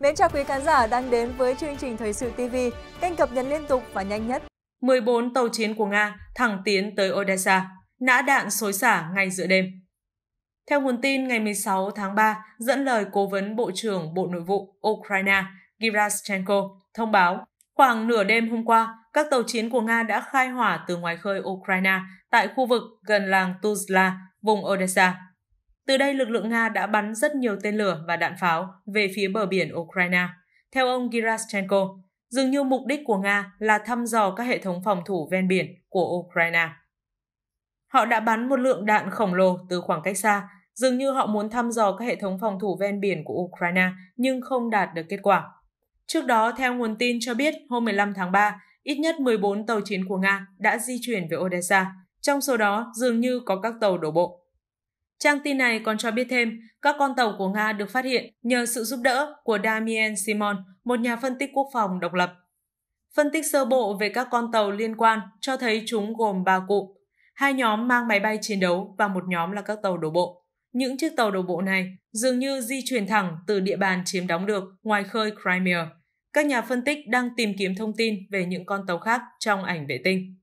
Mến chào quý khán giả đang đến với chương trình Thời sự TV, kênh cập nhật liên tục và nhanh nhất. 14 tàu chiến của Nga thẳng tiến tới Odessa, nã đạn xối xả ngay giữa đêm. Theo nguồn tin ngày 16 tháng 3, dẫn lời cố vấn Bộ trưởng Bộ Nội vụ Ukraine Giraschenko thông báo, khoảng nửa đêm hôm qua, các tàu chiến của Nga đã khai hỏa từ ngoài khơi Ukraine tại khu vực gần làng Tuzla, vùng Odessa. Từ đây, lực lượng Nga đã bắn rất nhiều tên lửa và đạn pháo về phía bờ biển Ukraine. Theo ông Giraschenko, dường như mục đích của Nga là thăm dò các hệ thống phòng thủ ven biển của Ukraine. Họ đã bắn một lượng đạn khổng lồ từ khoảng cách xa, dường như họ muốn thăm dò các hệ thống phòng thủ ven biển của Ukraine nhưng không đạt được kết quả. Trước đó, theo nguồn tin cho biết, hôm 15 tháng 3, ít nhất 14 tàu chiến của Nga đã di chuyển về Odessa, trong số đó dường như có các tàu đổ bộ. Trang tin này còn cho biết thêm, các con tàu của Nga được phát hiện nhờ sự giúp đỡ của Damien Simon, một nhà phân tích quốc phòng độc lập. Phân tích sơ bộ về các con tàu liên quan cho thấy chúng gồm 3 cụm, hai nhóm mang máy bay chiến đấu và một nhóm là các tàu đổ bộ. Những chiếc tàu đổ bộ này dường như di chuyển thẳng từ địa bàn chiếm đóng được ngoài khơi Crimea. Các nhà phân tích đang tìm kiếm thông tin về những con tàu khác trong ảnh vệ tinh.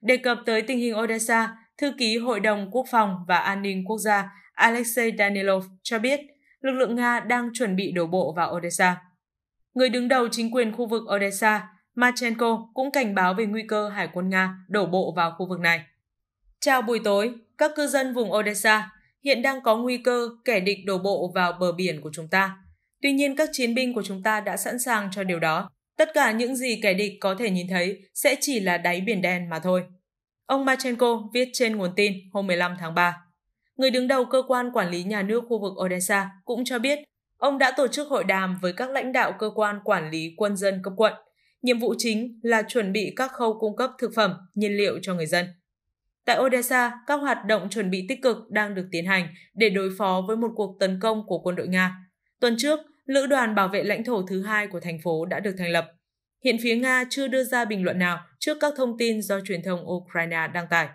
Đề cập tới tình hình Odessa, Thư ký Hội đồng Quốc phòng và An ninh Quốc gia Alexei Danilov cho biết lực lượng Nga đang chuẩn bị đổ bộ vào Odessa. Người đứng đầu chính quyền khu vực Odessa, Machenko cũng cảnh báo về nguy cơ hải quân Nga đổ bộ vào khu vực này. Chào buổi tối, các cư dân vùng Odessa hiện đang có nguy cơ kẻ địch đổ bộ vào bờ biển của chúng ta. Tuy nhiên các chiến binh của chúng ta đã sẵn sàng cho điều đó. Tất cả những gì kẻ địch có thể nhìn thấy sẽ chỉ là đáy biển đen mà thôi. Ông Machenko viết trên nguồn tin hôm 15 tháng 3. Người đứng đầu cơ quan quản lý nhà nước khu vực Odessa cũng cho biết ông đã tổ chức hội đàm với các lãnh đạo cơ quan quản lý quân dân cấp quận. Nhiệm vụ chính là chuẩn bị các khâu cung cấp thực phẩm, nhiên liệu cho người dân. Tại Odessa, các hoạt động chuẩn bị tích cực đang được tiến hành để đối phó với một cuộc tấn công của quân đội Nga. Tuần trước, Lữ đoàn bảo vệ lãnh thổ thứ hai của thành phố đã được thành lập. Hiện phía Nga chưa đưa ra bình luận nào trước các thông tin do truyền thông Ukraine đăng tải.